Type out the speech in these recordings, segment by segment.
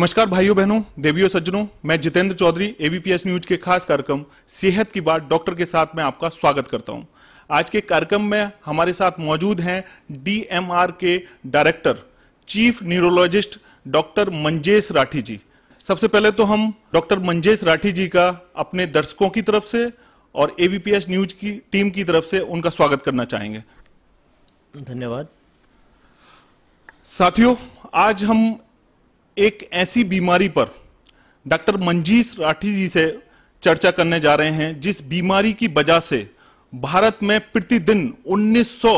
नमस्कार भाइयों बहनों देवियों सज्जनों मैं जितेंद्र चौधरी एबीपीएस न्यूज के खास कार्यक्रम सेहत की बात डॉक्टर के साथ मैं आपका स्वागत करता हूं आज के कार्यक्रम में हमारे साथ मौजूद हैं डीएमआर के director chief neurologist doctor Manjesh Rathi ji सबसे पहले तो हम डॉक्टर मंजेश राठी जी का अपने दर्शकों की तरफ से और एबीपीएस न्यूज की टीम की तरफ से उनका स्वागत करना चाहेंगे धन्यवाद साथियों आज हम एक ऐसी बीमारी पर डॉक्टर मंजीश राठी जी से चर्चा करने जा रहे हैं जिस बीमारी की वजह से भारत में प्रतिदिन 1900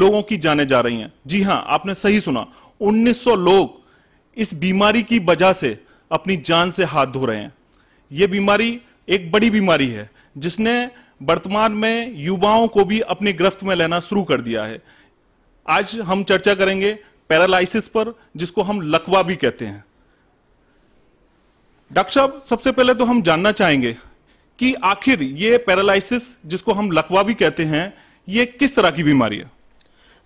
लोगों की जाने जा रही हैं जी हां आपने सही सुना 1900 लोग इस बीमारी की वजह से अपनी जान से हाथ धो रहे हैं ये बीमारी एक बड़ी बीमारी है जिसने वर्तमान में युवाओं को भी अपनी गिरफ्त में लेना शुरू कर दिया है आज हम चर्चा करेंगे पैरालिसिस पर जिसको हम लकवा भी कहते हैं डॉक्टर साहब सबसे पहले तो हम जानना चाहेंगे कि आखिर ये पैरालिसिस जिसको हम लकवा भी कहते हैं ये किस तरह की बीमारी है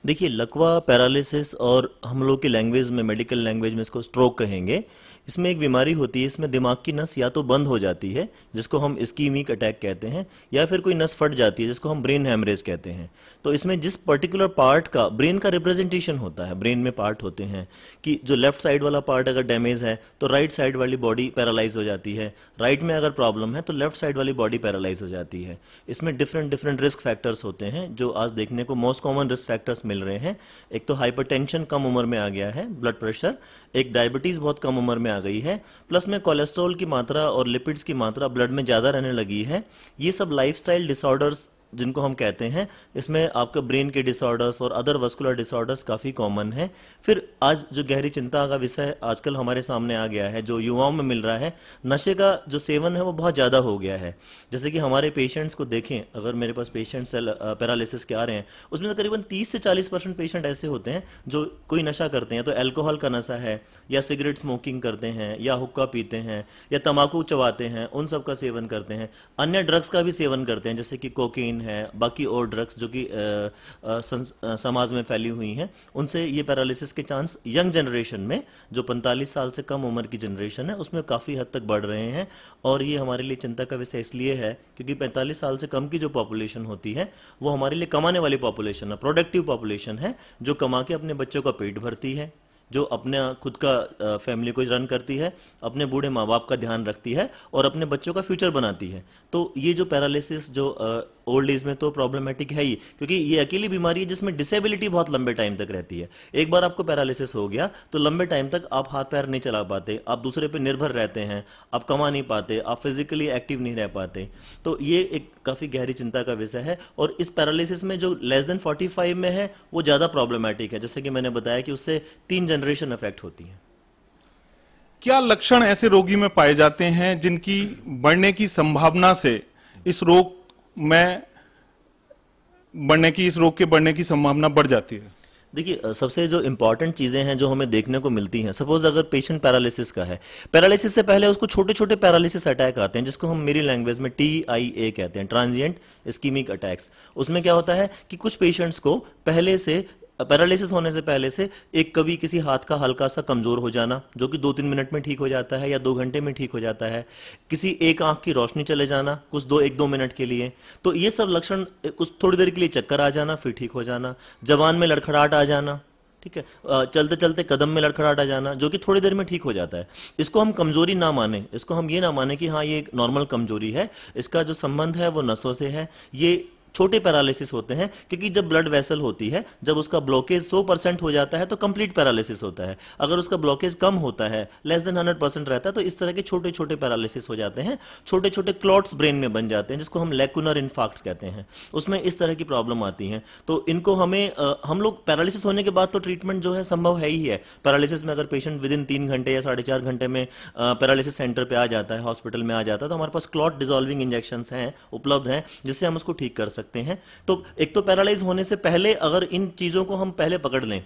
देखिए लकवा पैरालिसिस और हम लोग की लैंग्वेज में मेडिकल लैंग्वेज में इसको स्ट्रोक कहेंगे इसमें एक बीमारी होती है इसमें दिमाग की नस या तो बंद हो जाती है जिसको हम स्कीमिक अटैक कहते हैं या फिर कोई नस फट जाती है जिसको हम ब्रेन हेमरेज कहते हैं तो इसमें जिस पर्टिकुलर पार्ट का ब्रेन का रिप्रेजेंटेशन होता है ब्रेन में पार्ट होते हैं कि जो लेफ्ट साइड वाला पार्ट अगर डैमेज है तो राइट साइड वाली बॉडी पैरालाइज हो जाती है राइट में अगर प्रॉब्लम है तो लेफ्ट साइड वाली बॉडी पैरालाइज हो जाती है इसमें डिफरेंट डिफरेंट रिस्क फैक्टर्स होते हैं जो आज देखने को मोस्ट कॉमन रिस्क फैक्टर्स मिल रहे हैं एक तो हाइपरटेंशन कम उम्र में आ गया है ब्लड प्रेशर एक डायबिटीज़ बहुत कम उम्र में आ गई है प्लस में कोलेस्ट्रॉल की मात्रा और लिपिड्स की मात्रा ब्लड में ज़्यादा रहने लगी है ये सब लाइफस्टाइल डिसऑर्डर्स जिनको हम कहते हैं इसमें आपका ब्रेन के डिसऑर्डर्स और अदर वस्कुलर डिसऑर्डर्स काफ़ी कॉमन है फिर आज जो गहरी चिंता का विषय आजकल हमारे सामने आ गया है जो युवाओं में मिल रहा है नशे का जो सेवन है वो बहुत ज़्यादा हो गया है जैसे कि हमारे पेशेंट्स को देखें अगर मेरे पास पेशेंट्स पैरालिसिस के आ रहे हैं उसमें से करीबन तीस से चालीस परसेंट पेशेंट ऐसे होते हैं जो कोई नशा करते हैं तो एल्कोहल का नशा है या सिगरेट स्मोकिंग करते हैं या हुक्का पीते हैं या तम्बाकू चबाते हैं उन सब का सेवन करते हैं अन्य ड्रग्स का भी सेवन करते हैं जैसे कि कोकीन है बाकी और ड्रग्स जो कि समाज में फैली हुई हैं उनसे ये पैरालिसिस के चांस यंग जनरेशन में जो 45 साल से कम उम्र की जनरेशन है उसमें काफ़ी हद तक बढ़ रहे हैं और ये हमारे लिए चिंता का विषय इसलिए है क्योंकि पैंतालीस साल से कम की जो पॉपुलेशन होती है वो हमारे लिए कमाने वाली पॉपुलेशन है प्रोडक्टिव पॉपुलेशन है जो कमा के अपने बच्चों का पेट भरती है जो अपने खुद का फैमिली को रन करती है अपने बूढ़े माँ बाप का ध्यान रखती है और अपने बच्चों का फ्यूचर बनाती है तो ये जो पैरालिसिस जो ओल्ड एज में तो प्रॉब्लमेटिक है ही क्योंकि ये अकेली बीमारी है जिसमें डिसेबिलिटी बहुत लंबे टाइम तक रहती है एक बार आपको पैरालिसिस हो गया तो लंबे टाइम तक आप हाथ पैर नहीं चला पाते आप दूसरे पर निर्भर रहते हैं आप कमा नहीं पाते आप फिजिकली एक्टिव नहीं रह पाते तो ये एक काफ़ी गहरी चिंता का विषय है और इस पैरालिसिस में जो लेस देन फोर्टी में है वो ज़्यादा प्रॉब्लमेटिक है जैसे कि मैंने बताया कि उससे तीन जन जनरेशन अफेक्ट होती है क्या लक्षण ऐसे रोगी में पाए जाते हैं जिनकी बढ़ने की संभावना से इस रोग में बढ़ने की इस रोग के बढ़ने की संभावना बढ़ जाती है देखिए सबसे जो इम्पॉर्टेंट चीज़ें हैं जो हमें देखने को मिलती हैं सपोज अगर पेशेंट पैरालिसिस का है पैरालिसिस से पहले उसको छोटे छोटे पैरालिसिस अटैक आते हैं जिसको हम मेरी लैंग्वेज में टी आई ए कहते हैं ट्रांजिएंट स्कीमिक अटैक्स उसमें क्या होता है कि कुछ पेशेंट्स को पहले से पैरालिसिस होने से पहले से एक कभी किसी हाथ का हल्का सा कमज़ोर हो जाना जो कि दो तीन मिनट में ठीक हो जाता है या दो घंटे में ठीक हो जाता है किसी एक आंख की रोशनी चले जाना कुछ दो एक दो मिनट के लिए तो ये सब लक्षण कुछ थोड़ी देर के लिए चक्कर आ जाना फिर ठीक हो जाना जवान में लड़खड़ाहट आ जाना ठीक है चलते चलते कदम में लड़खड़ाहट आ जाना जो कि थोड़ी देर में ठीक हो जाता है इसको हम कमजोरी ना माने इसको हम ये ना माने कि हाँ ये एक नॉर्मल कमजोरी है इसका जो संबंध है वो नसों से है ये छोटे पैरालिसिस होते हैं क्योंकि जब ब्लड वेसल होती है जब उसका ब्लॉकेज 100 परसेंट हो जाता है तो कंप्लीट पैरालिसिस होता है अगर उसका ब्लॉकेज कम होता है लेस देन 100 परसेंट रहता है तो इस तरह के छोटे छोटे पैरालिसिस हो जाते हैं छोटे छोटे क्लॉट्स ब्रेन में बन जाते हैं जिसको हम लेकुनर इन्फाक्ट कहते हैं उसमें इस तरह की प्रॉब्लम आती है तो इनको हमें आ, हम लोग पैरालिसिस होने के बाद तो ट्रीटमेंट जो है संभव है ही है पैरालिसिस में अगर पेशेंट विद इन तीन घंटे या साढ़े चार घंटे में पैरालिसिस सेंटर पर आ जाता है हॉस्पिटल में आ जाता है तो हमारे पास क्लॉट डिजोल्विंग इंजेक्शन हैं उपलब्ध हैं जिससे हम उसको ठीक कर सकते सकते हैं तो एक तो पैरालाइज होने से पहले अगर इन चीज़ों को हम पहले पकड़ लें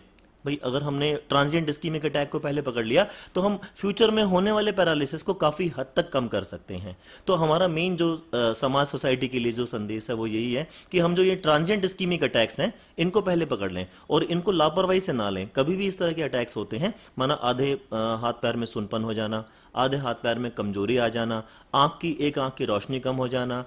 भाई अगर हमने ट्रांसजेंड स्कीमिक अटैक को पहले पकड़ लिया तो हम फ्यूचर में होने वाले पैरालिसिस को काफ़ी हद तक कम कर सकते हैं तो हमारा मेन जो आ, समाज सोसाइटी के लिए जो संदेश है वो यही है कि हम जो ये ट्रांसजेंड स्कीमिक अटैक्स हैं इनको पहले पकड़ लें और इनको लापरवाही से ना लें कभी भी इस तरह के अटैक्स होते हैं माना आधे आ, हाथ पैर में सुनपन हो जाना आधे हाथ पैर में कमजोरी आ जाना आंख की एक आंख की रोशनी कम हो जाना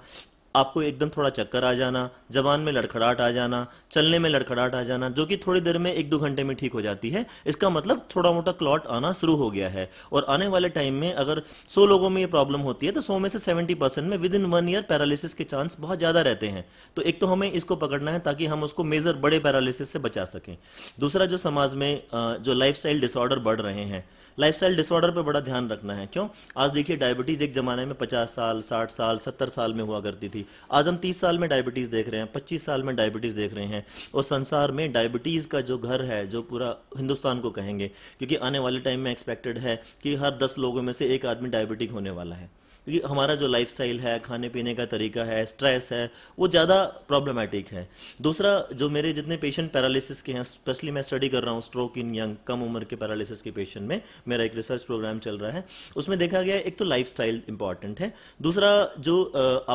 आपको एकदम थोड़ा चक्कर आ जाना जबान में लड़खड़ाहट आ जाना चलने में लड़खड़ाहट आ जाना जो कि थोड़ी देर में एक दो घंटे में ठीक हो जाती है इसका मतलब थोड़ा मोटा क्लॉट आना शुरू हो गया है और आने वाले टाइम में अगर सौ लोगों में ये प्रॉब्लम होती है तो सौ में से सेवेंटी परसेंट में within one year paralysis के चांस बहुत ज़्यादा रहते हैं तो एक तो हमें इसको पकड़ना है ताकि हम उसको मेजर बड़े पैरालिसिस से बचा सकें दूसरा जो समाज में जो लाइफ डिसऑर्डर बढ़ रहे हैं लाइफस्टाइल डिसऑर्डर पे बड़ा ध्यान रखना है क्यों आज देखिए डायबिटीज़ एक ज़माने में पचास साल साठ साल सत्तर साल में हुआ करती थी आज हम तीस साल में डायबिटीज़ देख रहे हैं पच्चीस साल में डायबिटीज़ देख रहे हैं और संसार में डायबिटीज़ का जो घर है जो पूरा हिंदुस्तान को कहेंगे क्योंकि आने वाले टाइम में एक्सपेक्टेड है कि हर दस लोगों में से एक आदमी डायबिटिक होने वाला है क्योंकि हमारा जो लाइफ है खाने पीने का तरीका है स्ट्रेस है वो ज़्यादा प्रॉब्लमेटिक है दूसरा जो मेरे जितने पेशेंट पैरालिसिस के हैं स्पेशली मैं स्टडी कर रहा हूँ स्ट्रोक इन यंग कम उम्र के पैरालिसिस के पेशेंट में मेरा एक रिसर्च प्रोग्राम चल रहा है उसमें देखा गया एक तो लाइफ स्टाइल इंपॉर्टेंट है दूसरा जो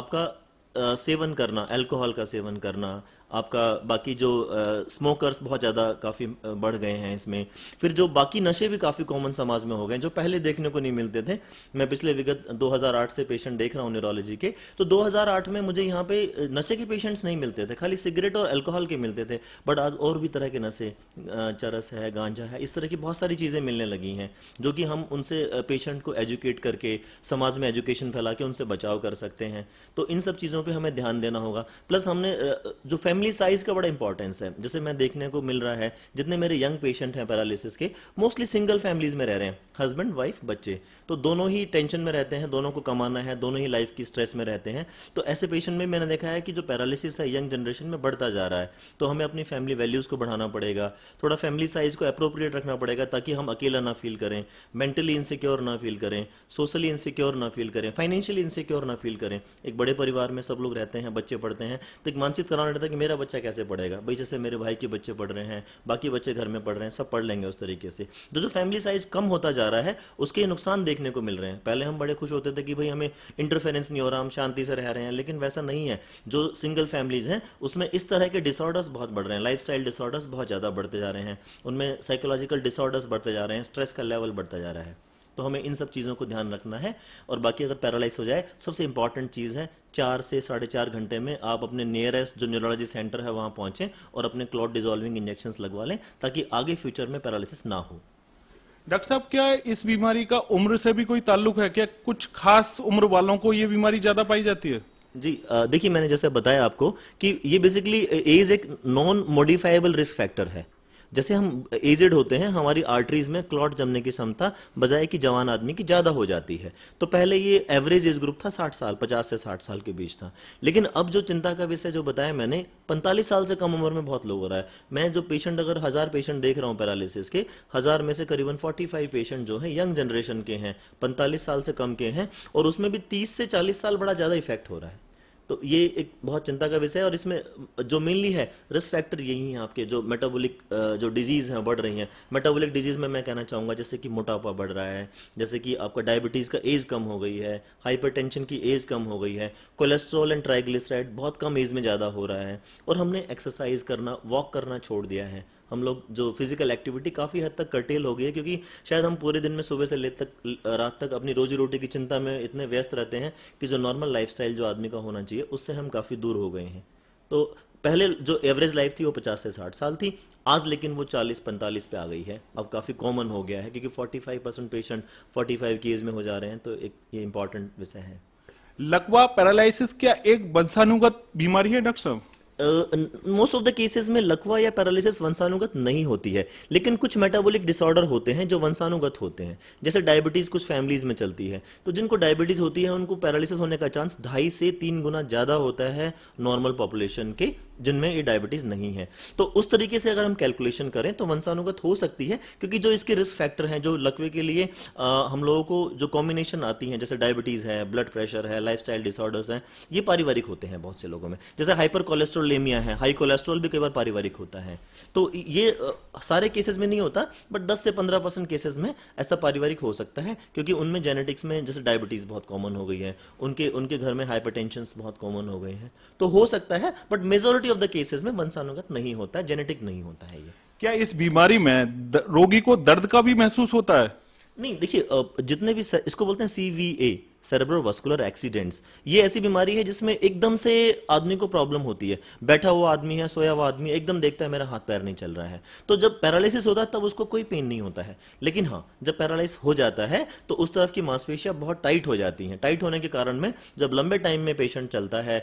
आपका सेवन करना अल्कोहल का सेवन करना आपका बाकी जो स्मोकर्स बहुत ज़्यादा काफ़ी बढ़ गए हैं इसमें फिर जो बाकी नशे भी काफ़ी कॉमन समाज में हो गए जो पहले देखने को नहीं मिलते थे मैं पिछले विगत 2008 से पेशेंट देख रहा हूँ न्यूरोलॉजी के तो 2008 में मुझे यहाँ पे नशे के पेशेंट्स नहीं मिलते थे खाली सिगरेट और अल्कोहल के मिलते थे बट आज और भी तरह के नशे चरस है गांजा है इस तरह की बहुत सारी चीज़ें मिलने लगी हैं जो कि हम उनसे पेशेंट को एजुकेट करके समाज में एजुकेशन फैला के उनसे बचाव कर सकते हैं तो इन सब चीज़ों पर हमें ध्यान देना होगा प्लस हमने जो फैमिली फैमिली साइज का बड़ा इंपॉर्टेंस है जैसे मैं देखने को मिल रहा है जितने मेरे यंग पेशेंट हैं पैरालिसिस के मोस्टली सिंगल फैमिलीज में रह रहे हैं हस्बैंड वाइफ बच्चे तो दोनों ही टेंशन में रहते हैं दोनों को कमाना है दोनों ही लाइफ की स्ट्रेस में रहते हैं तो ऐसे पेशेंट में मैंने देखा है कि जो पैरालिसिस है यंग जनरेशन में बढ़ता जा रहा है तो हमें अपनी फैमिली वैल्यूज़ को बढ़ाना पड़ेगा थोड़ा फैमिली साइज को अप्रोप्रिएट रखना पड़ेगा ताकि हम अकेला ना फील करें मेंटली इनसिक्योर ना फील करें सोशली इनसिक्योर ना फील करें फाइनेंशियली इनसिक्योर ना फील करें एक बड़े परिवार में सब लोग रहते हैं बच्चे पढ़ते हैं तो एक मानसिक तनाव रहता है कि मेरा बच्चा कैसे पढ़ेगा भाई जैसे मेरे भाई के बच्चे पढ़ रहे हैं बाकी बच्चे घर में पढ़ रहे हैं सब पढ़ लेंगे उस तरीके से तो जो फैमिली साइज कम होता जा रहा है उसके नुकसान देखने को मिल रहे हैं पहले हम बड़े खुश होते थे कि भाई हमें इंटरफेरेंस नहीं हो रहा हम शांति से रह रहे हैं लेकिन वैसा नहीं है जो सिंगल फैमिलीज हैं उसमें इस तरह के डिसऑर्डर्स बहुत बढ़ रहे हैं लाइफ डिसऑर्डर्स बहुत ज़्यादा बढ़ते जा रहे हैं उनमें साइकोलॉजिकल डिसऑर्डर्स बढ़ते जा रहे हैं स्ट्रेस का लेवल बढ़ता जा रहा है तो हमें इन सब चीज़ों को ध्यान रखना है और बाकी अगर पैरालाइज हो जाए सबसे इंपॉर्टेंट चीज़ है चार से साढ़े चार घंटे में आप अपने नियरेस्ट जो न्यूरोलॉजी सेंटर है वहाँ पहुँचें और अपने क्लॉट डिजोल्विंग इंजेक्शन लगवा लें ताकि आगे फ्यूचर में पैरालिसिस ना हो डॉक्टर साहब क्या इस बीमारी का उम्र से भी कोई ताल्लुक है क्या कुछ खास उम्र वालों को ये बीमारी ज़्यादा पाई जाती है जी देखिए मैंने जैसे बताया आपको कि ये बेसिकली एज एक नॉन मॉडिफाइबल रिस्क फैक्टर है जैसे हम एजेड होते हैं हमारी आर्टरीज में क्लॉट जमने की क्षमता बजाय कि जवान आदमी की ज़्यादा हो जाती है तो पहले ये एवरेज एज ग्रुप था साठ साल पचास से साठ साल के बीच था लेकिन अब जो चिंता का विषय जो बताया मैंने पैंतालीस साल से कम उम्र में बहुत लोग हो रहा है मैं जो पेशेंट अगर हज़ार पेशेंट देख रहा हूँ पैरालिसिस के हज़ार में से करीबन फोर्टी फाइव पेशेंट जो है यंग जनरेशन के हैं पैंतालीस साल से कम के हैं और उसमें भी तीस से चालीस साल बड़ा ज़्यादा इफेक्ट हो रहा है तो ये एक बहुत चिंता का विषय है और इसमें जो मेनली है रिस्क फैक्टर यही है आपके जो मेटाबॉलिक जो डिजीज़ हैं बढ़ रही हैं मेटाबॉलिक डिजीज़ में मैं कहना चाहूँगा जैसे कि मोटापा बढ़ रहा है जैसे कि आपका डायबिटीज़ का एज कम हो गई है हाइपरटेंशन की एज कम हो गई है कोलेस्ट्रॉल एंड ट्राइग्लिसराइड बहुत कम एज में ज़्यादा हो रहा है और हमने एक्सरसाइज करना वॉक करना छोड़ दिया है हम लोग जो फिजिकल एक्टिविटी काफ़ी हद तक कर्टेल हो गई है क्योंकि शायद हम पूरे दिन में सुबह से लेट तक रात तक अपनी रोजी रोटी की चिंता में इतने व्यस्त रहते हैं कि जो नॉर्मल लाइफ जो आदमी का होना चाहिए उससे हम काफ़ी दूर हो गए हैं तो पहले जो एवरेज लाइफ थी वो 50 से 60 साल थी आज लेकिन वो 40 45 पे आ गई है अब काफ़ी कॉमन हो गया है क्योंकि 45 परसेंट पेशेंट 45 की एज में हो जा रहे हैं तो एक ये इंपॉर्टेंट विषय है लकवा पैरालिसिस क्या एक वंशानुगत बीमारी है डॉक्टर साहब मोस्ट ऑफ द केसेस में लकवा या पैरालिसिस वंशानुगत नहीं होती है लेकिन कुछ मेटाबॉलिक डिसऑर्डर होते हैं जो वंशानुगत होते हैं जैसे डायबिटीज़ कुछ फैमिलीज में चलती है तो जिनको डायबिटीज़ होती है उनको पैरालिसिस होने का चांस ढाई से तीन गुना ज़्यादा होता है नॉर्मल पॉपुलेशन के जिनमें ये डायबिटीज नहीं है तो उस तरीके से अगर हम कैलकुलेशन करें तो वंशानुगत हो सकती है क्योंकि जो इसके रिस्क फैक्टर हैं जो लकवे के लिए आ, हम लोगों को जो कॉम्बिनेशन आती हैं जैसे डायबिटीज है ब्लड प्रेशर है लाइफस्टाइल डिसऑर्डर्स हैं ये पारिवारिक होते हैं बहुत से लोगों में जैसे हाइपर कोलेस्ट्रोलेमिया है हाई कोलेस्ट्रॉल भी कई बार पारिवारिक होता है तो ये आ, सारे केसेज में नहीं होता बट दस से पंद्रह परसेंट केसेज में ऐसा पारिवारिक हो सकता है क्योंकि उनमें जेनेटिक्स में जैसे डायबिटीज बहुत कॉमन हो गई है उनके उनके घर में हाइपर बहुत कॉमन हो गए हैं तो हो सकता है but majority majority of the cases में वंशानुगत नहीं होता है जेनेटिक नहीं होता है ये क्या इस बीमारी में रोगी को दर्द का भी महसूस होता है नहीं देखिए जितने भी इसको बोलते हैं सीवीए सेरेब्रोवास्कुलर एक्सीडेंट्स ये ऐसी बीमारी है जिसमें एकदम से आदमी को प्रॉब्लम होती है बैठा हुआ आदमी है सोया हुआ आदमी एकदम देखता है मेरा हाथ पैर नहीं चल रहा है तो जब पैरालिसिस होता है तब उसको कोई पेन नहीं होता है लेकिन हाँ जब पैरालिस हो जाता है तो उस तरफ की मांसपेशियां बहुत टाइट हो जाती हैं टाइट होने के कारण में जब लंबे टाइम में पेशेंट चलता है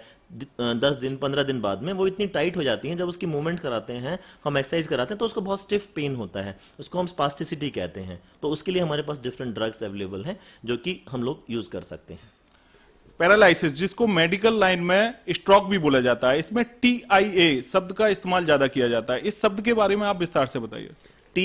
दस दिन पंद्रह दिन बाद में वो इतनी टाइट हो जाती हैं जब उसकी मूवमेंट कराते हैं हम एक्सरसाइज कराते हैं तो उसको बहुत स्टिफ पेन होता है उसको हम स्पास्टिसिटी कहते हैं तो उसके लिए हमारे पास डिफरेंट ड्रग्स अवेलेबल हैं जो कि हम लोग यूज़ कर सकते हैं सकते हैं पैरालिसिस जिसको मेडिकल लाइन में स्ट्रोक भी बोला जाता है इसमें टी शब्द का इस्तेमाल ज्यादा किया जाता है इस शब्द के बारे में आप विस्तार से बताइए टी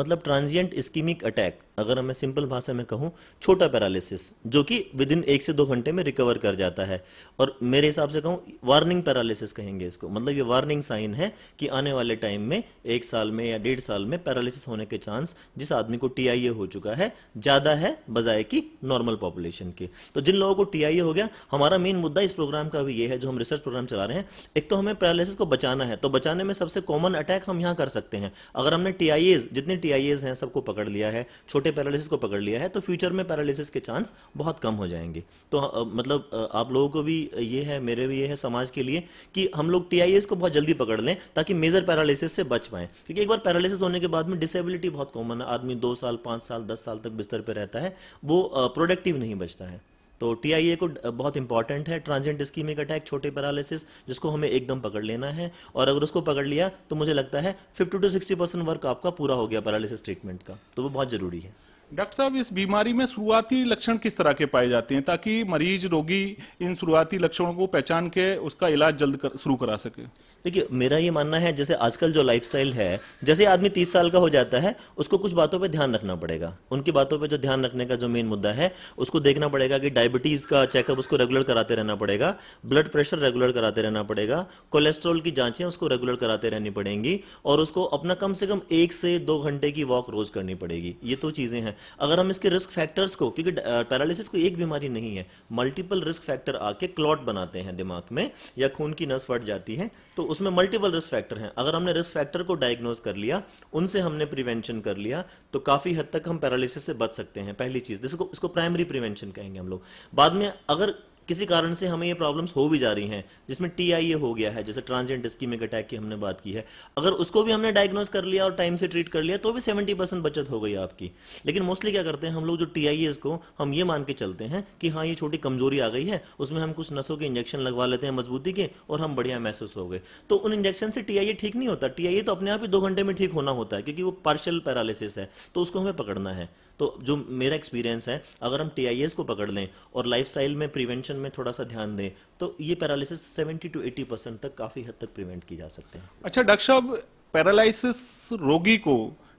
मतलब ट्रांजियंट स्कीमिक अटैक अगर मैं सिंपल भाषा में कहूँ छोटा पैरालिसिस जो कि विद इन एक से दो घंटे में रिकवर कर जाता है और मेरे हिसाब से कहूँ वार्निंग पैरालिसिस कहेंगे इसको मतलब ये वार्निंग साइन है कि आने वाले टाइम में एक साल में या डेढ़ साल में पैरालिसिस होने के चांस जिस आदमी को टी हो चुका है ज़्यादा है बजाय की नॉर्मल पॉपुलेशन के तो जिन लोगों को टी हो गया हमारा मेन मुद्दा इस प्रोग्राम का भी ये है जो हम रिसर्च प्रोग्राम चला रहे हैं एक तो हमें पैरालिसिस को बचाना है तो बचाने में सबसे कॉमन अटैक हम यहाँ कर सकते हैं अगर हमने टी जितने टी हैं सबको पकड़ लिया है छोटे छोटे पैरालिसिस को पकड़ लिया है तो फ्यूचर में पैरालिसिस के चांस बहुत कम हो जाएंगे तो आ, मतलब आप लोगों को भी ये है मेरे भी ये है समाज के लिए कि हम लोग टी को बहुत जल्दी पकड़ लें ताकि मेजर पैरालिसिस से बच पाएं क्योंकि एक बार पैरालिसिस होने के बाद में डिसेबिलिटी बहुत कॉमन है आदमी दो साल पाँच साल दस साल तक बिस्तर पर रहता है वो प्रोडक्टिव नहीं बचता है तो ए को बहुत इंपॉर्टेंट है ट्रांजेंट स्कीमिक अटैक छोटे पैरालिसिस जिसको हमें एकदम पकड़ लेना है और अगर उसको पकड़ लिया तो मुझे लगता है fifty to sixty percent work आपका पूरा हो गया पैरालिसिस ट्रीटमेंट का तो वो बहुत जरूरी है डॉक्टर साहब इस बीमारी में शुरुआती लक्षण किस तरह के पाए जाते हैं ताकि मरीज रोगी इन शुरुआती लक्षणों को पहचान के उसका इलाज जल्द कर, शुरू करा सके देखिए मेरा ये मानना है जैसे आजकल जो लाइफस्टाइल है जैसे आदमी तीस साल का हो जाता है उसको कुछ बातों पे ध्यान रखना पड़ेगा उनकी बातों पे जो ध्यान रखने का जो मेन मुद्दा है उसको देखना पड़ेगा कि डायबिटीज़ का चेकअप उसको रेगुलर कराते रहना पड़ेगा ब्लड प्रेशर रेगुलर कराते रहना पड़ेगा कोलेस्ट्रॉल की जाँचें उसको रेगुलर कराते रहनी पड़ेंगी और उसको अपना कम से कम एक से दो घंटे की वॉक रोज़ करनी पड़ेगी ये तो चीज़ें हैं अगर हम इसके रिस्क फैक्टर्स को क्योंकि पैरालिसिस कोई एक बीमारी नहीं है मल्टीपल रिस्क फैक्टर आके क्लॉट बनाते हैं दिमाग में या खून की नस फट जाती है तो उसमें मल्टीपल रिस्क फैक्टर हैं अगर हमने रिस्क फैक्टर को डायग्नोज कर लिया उनसे हमने प्रिवेंशन कर लिया तो काफ़ी हद तक हम पैरालिसिस से बच सकते हैं पहली चीज़ इसको इसको प्राइमरी प्रिवेंशन कहेंगे हम लोग बाद में अगर किसी कारण से हमें ये प्रॉब्लम्स हो भी जा रही हैं जिसमें टी आई ए हो गया है जैसे ट्रांजिएंट इस्कीमिक अटैक की हमने बात की है अगर उसको भी हमने डायग्नोज कर लिया और टाइम से ट्रीट कर लिया तो भी सेवेंटी परसेंट बचत हो गई आपकी लेकिन मोस्टली क्या करते हैं हम लोग जो टी आई एस को हम ये मान के चलते हैं कि हाँ ये छोटी कमजोरी आ गई है उसमें हम कुछ नसों के इंजेक्शन लगवा लेते हैं मजबूती के और हम बढ़िया महसूस हो गए तो उन इंजेक्शन से टी आई ए ठीक नहीं होता टी आई ए तो अपने आप ही दो घंटे में ठीक होना होता है क्योंकि वो पार्शल पैरालिसिस है तो उसको हमें पकड़ना है तो जो मेरा एक्सपीरियंस है अगर हम टी को पकड़ लें और लाइफ में प्रिवेंशन में थोड़ा सा ध्यान दें तो ये paralysis seventy to eighty percent तक काफ़ी हद तक प्रिवेंट की जा सकते हैं अच्छा डॉक्टर साहब पैरालिसिस रोगी को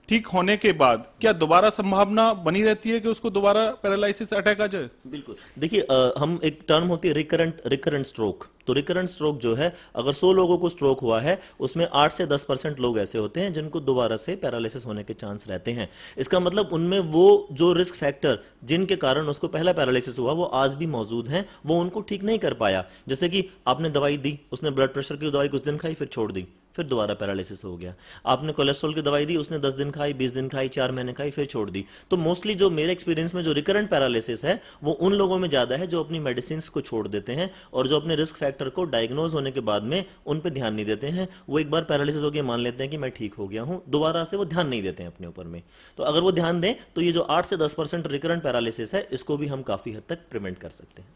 ठीक होने के बाद क्या दोबारा संभावना बनी रहती है कि उसको दोबारा पैरालिसिस अटैक आ जाए बिल्कुल देखिए हम एक टर्म होती है रिकरेंट रिकरेंट स्ट्रोक तो रिकरेंट स्ट्रोक जो है अगर 100 लोगों को स्ट्रोक हुआ है उसमें 8 से 10 परसेंट लोग ऐसे होते हैं जिनको दोबारा से पैरालिसिस होने के चांस रहते हैं इसका मतलब उनमें वो जो रिस्क फैक्टर जिनके कारण उसको पहला पैरालिसिस हुआ वो आज भी मौजूद हैं वो उनको ठीक नहीं कर पाया जैसे कि आपने दवाई दी उसने ब्लड प्रेशर की दवाई कुछ दिन खाई फिर छोड़ दी फिर दोबारा पैरालिसिस हो गया आपने कोलेस्ट्रॉल की दवाई दी उसने दस दिन खाई बीस दिन खाई चार महीने खाई फिर छोड़ दी तो मोस्टली जो मेरे एक्सपीरियंस में जो रिकरेंट पैरालिसिस है वो उन लोगों में ज़्यादा है जो अपनी मेडिसिन को छोड़ देते हैं और जो अपने रिस्क फैक्टर को डायग्नोज होने के बाद में उन पर ध्यान नहीं देते हैं वो एक बार पैरालिसिस होकर मान लेते हैं कि मैं ठीक हो गया हूं दोबारा से वो ध्यान नहीं देते हैं अपने ऊपर में तो अगर वो ध्यान दें तो ये जो आठ से दस परसेंट रिकरेंट पैरालिसिस है इसको भी हम काफ़ी हद तक प्रिवेंट कर सकते हैं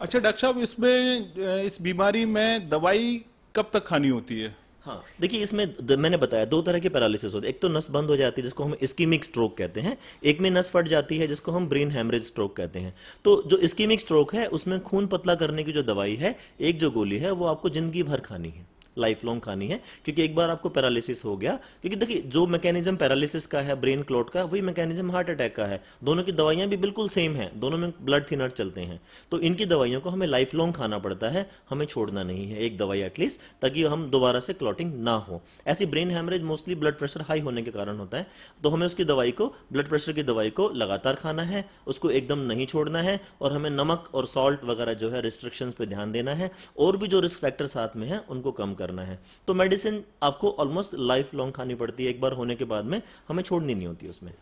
अच्छा डॉक्टर साहब इसमें इस बीमारी में दवाई कब तक खानी होती है हाँ देखिए इसमें मैंने बताया दो तरह के पैरालिसिस होते हैं एक तो नस बंद हो जाती है जिसको हम स्कीमिक स्ट्रोक कहते हैं एक में नस फट जाती है जिसको हम ब्रेन हैमरेज स्ट्रोक कहते हैं तो जो स्कीमिक स्ट्रोक है उसमें खून पतला करने की जो दवाई है एक जो गोली है वो आपको जिंदगी भर खानी है लाइफ लॉन्ग खानी है क्योंकि एक बार आपको पैरालिसिस हो गया क्योंकि देखिए जो मैकेनिज्म पैरालिसिस का है ब्रेन क्लॉट का वही मैकेनिज्म हार्ट अटैक का है दोनों की दवाइयां भी बिल्कुल सेम है दोनों में ब्लड थिनर चलते हैं तो इनकी दवाइयों को हमें लाइफ लॉन्ग खाना पड़ता है हमें छोड़ना नहीं है एक दवाई एटलीस्ट ताकि हम दोबारा से क्लॉटिंग ना हो ऐसी brain haemorrhage mostly blood pressure high होने के कारण होता है तो हमें उसकी दवाई को ब्लड प्रेशर की दवाई को लगातार खाना है उसको एकदम नहीं छोड़ना है और हमें नमक और सॉल्ट वगैरह जो है रिस्ट्रिक्शन पर ध्यान देना है और भी जो रिस्क फैक्टर साथ में है उनको कम करना करना है तो मेडिसिन आपको ऑलमोस्ट लाइफ लॉन्ग खानी पड़ती है एक बार होने के बाद में हमें छोड़नी नहीं होती उसमें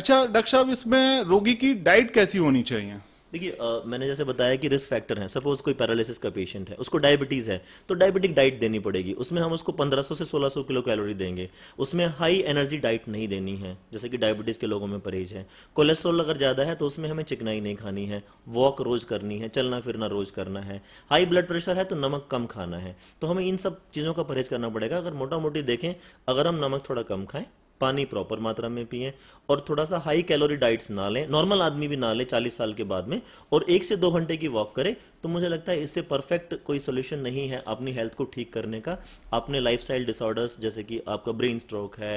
अच्छा डॉक्टर साहब इसमें रोगी की डाइट कैसी होनी चाहिए देखिए मैंने जैसे बताया कि रिस्क फैक्टर है सपोज कोई पैरालिसिस का पेशेंट है उसको डायबिटीज़ है तो डायबिटिक डाइट देनी पड़ेगी उसमें हम उसको 1500 से 1600 किलो कैलोरी देंगे उसमें हाई एनर्जी डाइट नहीं देनी है जैसे कि डायबिटीज़ के लोगों में परहेज है कोलेस्ट्रॉल अगर ज़्यादा है तो उसमें हमें चिकनाई नहीं खानी है वॉक रोज़ करनी है चलना फिरना रोज़ करना है हाई ब्लड प्रेशर है तो नमक कम खाना है तो हमें इन सब चीज़ों का परहेज करना पड़ेगा अगर मोटा मोटी देखें अगर हम नमक थोड़ा कम खाएं पानी प्रॉपर मात्रा में पिए और थोड़ा सा हाई कैलोरी डाइट्स ना लें नॉर्मल आदमी भी ना ले चालीस साल के बाद में और एक से दो घंटे की वॉक करें तो मुझे लगता है इससे परफेक्ट कोई सोल्यूशन नहीं है अपनी हेल्थ को ठीक करने का अपने लाइफ डिसऑर्डर्स जैसे कि आपका ब्रेन स्ट्रोक है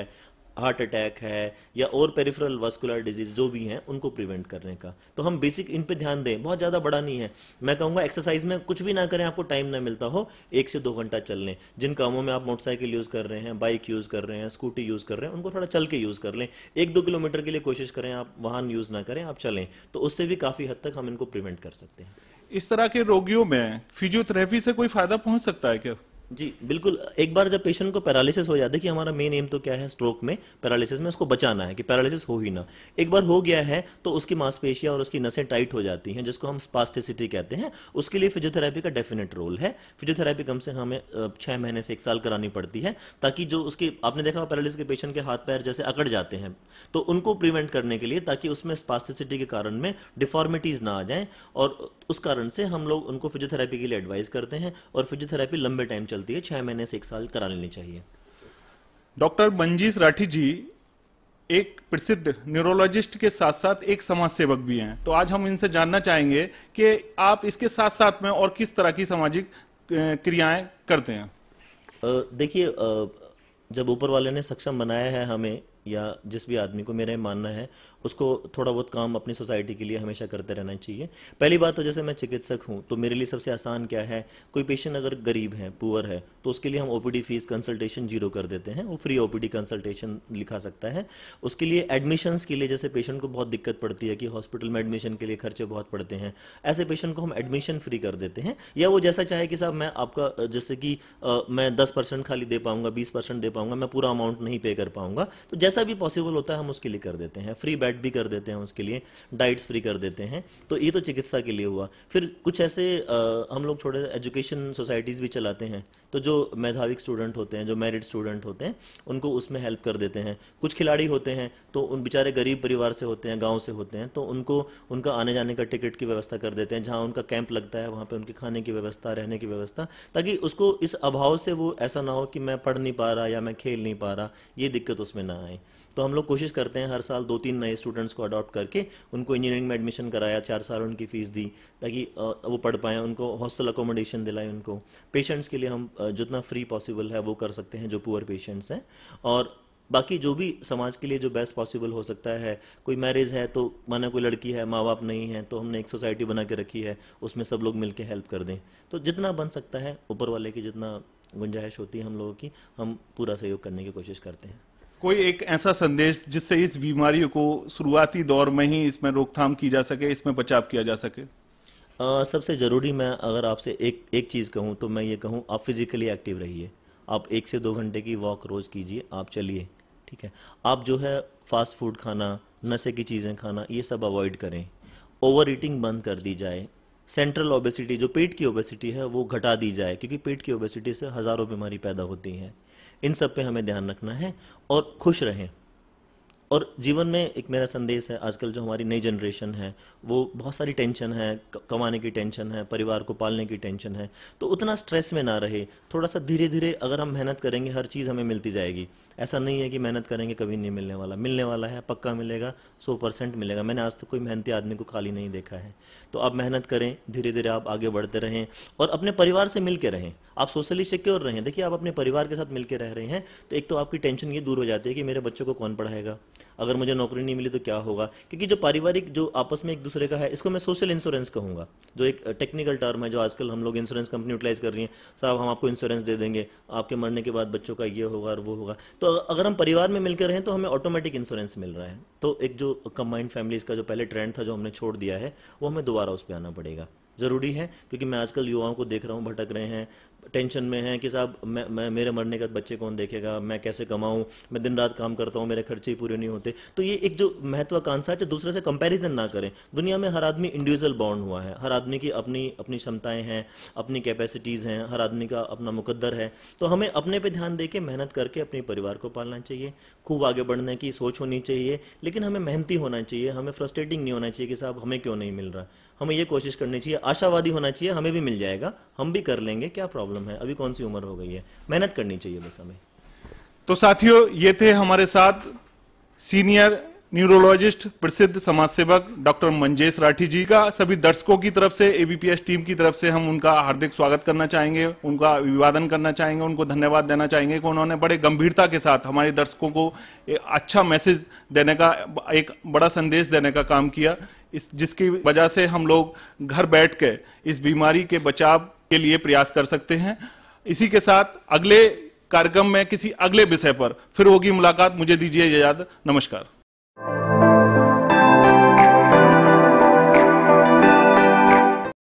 हार्ट अटैक है या और पेरिफेरल वास्कुलर डिजीज जो भी हैं उनको प्रिवेंट करने का तो हम बेसिक इन पे ध्यान दें बहुत ज़्यादा बड़ा नहीं है मैं कहूँगा एक्सरसाइज में कुछ भी ना करें आपको टाइम ना मिलता हो एक से दो घंटा चल लें जिन कामों में आप मोटरसाइकिल यूज़ कर रहे हैं बाइक यूज़ कर रहे हैं स्कूटी यूज़ कर रहे हैं उनको थोड़ा चल के यूज़ कर लें एक दो किलोमीटर के लिए कोशिश करें आप वाहन यूज़ ना करें आप चलें तो उससे भी काफ़ी हद तक हम इनको प्रिवेंट कर सकते हैं इस तरह के रोगियों में फिजियोथेरेपी से कोई फायदा पहुंच सकता है क्या जी बिल्कुल एक बार जब पेशेंट को पैरालिसिस हो जाता है कि हमारा मेन एम तो क्या है स्ट्रोक में पैरालिसिस में उसको बचाना है कि पैरालिसिस हो ही ना एक बार हो गया है तो उसकी मांसपेशियां और उसकी नसें टाइट हो जाती हैं जिसको हम स्पास्टिसिटी कहते हैं उसके लिए फिजियोथेरेपी का डेफिनेट रोल है फिजियोथेरेपी कम से हमें छः महीने से एक साल करानी पड़ती है ताकि जो उसकी आपने देखा पैरालिसिस के पेशेंट के हाथ पैर जैसे अकड़ जाते हैं तो उनको प्रिवेंट करने के लिए ताकि उसमें स्पास्टिसिटी के कारण में डिफॉर्मिटीज़ ना आ जाएँ और उस कारण से हम लोग उनको फिजियोथेरेपी के लिए एडवाइस करते हैं और फिजियोथेरेपी लंबे टाइम चलती है छह महीने से एक साल करा लेनी चाहिए डॉक्टर मंजीश राठी जी एक प्रसिद्ध न्यूरोलॉजिस्ट के साथ साथ एक समाज सेवक भी हैं तो आज हम इनसे जानना चाहेंगे कि आप इसके साथ साथ में और किस तरह की सामाजिक क्रियाएं करते हैं देखिए जब ऊपर वाले ने सक्षम बनाया है हमें या जिस भी आदमी को मेरा मानना है उसको थोड़ा बहुत काम अपनी सोसाइटी के लिए हमेशा करते रहना चाहिए पहली बात तो जैसे मैं चिकित्सक हूँ तो मेरे लिए सबसे आसान क्या है कोई पेशेंट अगर गरीब है पुअर है तो उसके लिए हम ओपीडी फीस कंसल्टेशन जीरो कर देते हैं वो फ्री ओपीडी कंसल्टेशन लिखा सकता है उसके लिए एडमिशन्स के लिए जैसे पेशेंट को बहुत दिक्कत पड़ती है कि हॉस्पिटल में एडमिशन के लिए खर्चे बहुत पड़ते हैं ऐसे पेशेंट को हम एडमिशन फ्री कर देते हैं या वो जैसा चाहे कि साहब मैं आपका जैसे कि मैं दस खाली दे पाऊंगा बीस दे पाऊंगा मैं पूरा अमाउंट नहीं पे कर पाऊंगा तो जैसे जैसा भी पॉसिबल होता है हम उसके लिए कर देते हैं फ्री बेड भी कर देते हैं उसके लिए डाइट्स फ्री कर देते हैं तो ये तो चिकित्सा के लिए हुआ फिर कुछ ऐसे आ, हम लोग छोटे एजुकेशन सोसाइटीज़ भी चलाते हैं तो जो मेधाविक स्टूडेंट होते हैं जो मेरिट स्टूडेंट होते हैं उनको उसमें हेल्प कर देते हैं कुछ खिलाड़ी होते हैं तो उन बेचारे गरीब परिवार से होते हैं गाँव से होते हैं तो उनको उनका आने जाने का टिकट की व्यवस्था कर देते हैं जहाँ उनका कैंप लगता है वहाँ पर उनके खाने की व्यवस्था रहने की व्यवस्था ताकि उसको इस अभाव से वो ऐसा ना हो कि मैं पढ़ नहीं पा रहा या मैं खेल नहीं पा रहा ये दिक्कत उसमें ना आए तो हम लोग कोशिश करते हैं हर साल दो तीन नए स्टूडेंट्स को अडॉप्ट करके उनको इंजीनियरिंग में एडमिशन कराया चार साल उनकी फ़ीस दी ताकि वो पढ़ पाएँ उनको हॉस्टल अकोमोडेशन दिलाएं उनको पेशेंट्स के लिए हम जितना फ्री पॉसिबल है वो कर सकते हैं जो पुअर पेशेंट्स हैं और बाकी जो भी समाज के लिए जो बेस्ट पॉसिबल हो सकता है कोई मैरिज है तो माना कोई लड़की है माँ बाप नहीं है तो हमने एक सोसाइटी बना के रखी है उसमें सब लोग मिलकर हेल्प कर दें तो जितना बन सकता है ऊपर वाले की जितना गुंजाइश होती है हम लोगों की हम पूरा सहयोग करने की कोशिश करते हैं कोई एक ऐसा संदेश जिससे इस बीमारी को शुरुआती दौर में ही इसमें रोकथाम की जा सके इसमें बचाव किया जा सके आ, सबसे ज़रूरी मैं अगर आपसे एक एक चीज़ कहूँ तो मैं ये कहूँ आप फिज़िकली एक्टिव रहिए आप एक से दो घंटे की वॉक रोज़ कीजिए आप चलिए ठीक है आप जो है फास्ट फूड खाना नशे की चीज़ें खाना ये सब अवॉइड करें ओवर ईटिंग बंद कर दी जाए सेंट्रल ओबेसिटी जो पेट की ओबेसिटी है वो घटा दी जाए क्योंकि पेट की ओबेसिटी से हज़ारों बीमारी पैदा होती हैं इन सब पे हमें ध्यान रखना है और खुश रहें और जीवन में एक मेरा संदेश है आजकल जो हमारी नई जनरेशन है वो बहुत सारी टेंशन है कमाने की टेंशन है परिवार को पालने की टेंशन है तो उतना स्ट्रेस में ना रहे थोड़ा सा धीरे धीरे अगर हम मेहनत करेंगे हर चीज़ हमें मिलती जाएगी ऐसा नहीं है कि मेहनत करेंगे कभी नहीं मिलने वाला मिलने वाला है पक्का मिलेगा सौ परसेंट मिलेगा मैंने आज तक तो कोई मेहनती आदमी को खाली नहीं देखा है तो आप मेहनत करें धीरे धीरे आप आगे बढ़ते रहें और अपने परिवार से मिल के रहें आप सोशली सिक्योर रहें देखिए आप अपने परिवार के साथ मिल रह रहे हैं तो एक तो आपकी टेंशन ये दूर हो जाती है कि मेरे बच्चों को कौन पढ़ाएगा अगर मुझे नौकरी नहीं मिली तो क्या होगा क्योंकि जो पारिवारिक जो आपस में एक दूसरे का है इसको मैं सोशल इंश्योरेंस कहूंगा जो एक टेक्निकल टर्म है जो आजकल हम लोग इंश्योरेंस कंपनी यूटिलाइज कर रही है साहब हम आपको इंश्योरेंस दे देंगे आपके मरने के बाद बच्चों का ये होगा और वो होगा तो अगर हम परिवार में मिलकर रहें तो हमें ऑटोमेटिक इंश्योरेंस मिल रहा है तो एक जो कंबाइंड फैमिलीज का जो पहले ट्रेंड था जो हमने छोड़ दिया है वो हमें दोबारा उस पर आना पड़ेगा ज़रूरी है क्योंकि मैं आजकल युवाओं को देख रहा हूँ भटक रहे हैं टेंशन में है कि साहब मैं, मैं मेरे मरने का बच्चे कौन देखेगा मैं कैसे कमाऊँ मैं दिन रात काम करता हूँ मेरे खर्चे ही पूरे नहीं होते तो ये एक जो महत्वाकांक्षा है दूसरे से कंपैरिजन ना करें दुनिया में हर आदमी इंडिविजुअल बॉन्ड हुआ है हर आदमी की अपनी अपनी क्षमताएं हैं अपनी कैपेसिटीज़ हैं हर आदमी का अपना मुकद्दर है तो हमें अपने पर ध्यान दे के मेहनत करके अपने परिवार को पालना चाहिए खूब आगे बढ़ने की सोच होनी चाहिए लेकिन हमें मेहनती होना चाहिए हमें फ्रस्ट्रेटिंग नहीं होना चाहिए कि साहब हमें क्यों नहीं मिल रहा हमें ये कोशिश करनी चाहिए आशावादी होना चाहिए हमें भी मिल जाएगा हम भी कर लेंगे क्या प्रॉब्लम है अभी कौन सी उम्र हो गई है मेहनत करनी चाहिए बस हमें तो साथियों ये थे हमारे साथ सीनियर न्यूरोलॉजिस्ट प्रसिद्ध समाज सेवक डॉक्टर मंजेश राठी जी का सभी दर्शकों की तरफ से एबीपीएस टीम की तरफ से हम उनका हार्दिक स्वागत करना चाहेंगे उनका अभिवादन करना चाहेंगे उनको धन्यवाद देना चाहेंगे कि उन्होंने बड़े गंभीरता के साथ हमारे दर्शकों को अच्छा मैसेज देने का एक बड़ा संदेश देने का काम किया इस जिसकी वजह से हम लोग घर बैठ के इस बीमारी के बचाव के लिए प्रयास कर सकते हैं इसी के साथ अगले कार्यक्रम में किसी अगले विषय पर फिर होगी मुलाकात मुझे दीजिए इजाजत नमस्कार